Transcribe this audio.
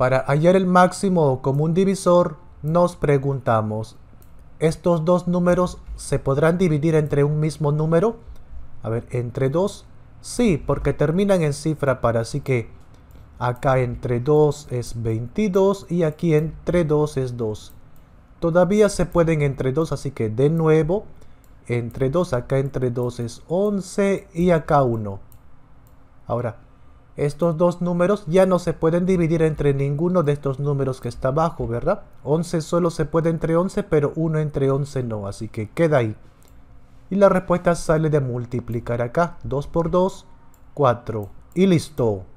Para hallar el máximo común divisor, nos preguntamos, ¿estos dos números se podrán dividir entre un mismo número? A ver, ¿entre dos? Sí, porque terminan en cifra para, así que acá entre 2 es 22 y aquí entre 2 es 2. Todavía se pueden entre 2, así que de nuevo, entre 2, acá entre 2 es 11 y acá 1. Ahora, estos dos números ya no se pueden dividir entre ninguno de estos números que está abajo, ¿verdad? 11 solo se puede entre 11, pero 1 entre 11 no, así que queda ahí. Y la respuesta sale de multiplicar acá, 2 por 2, 4. Y listo.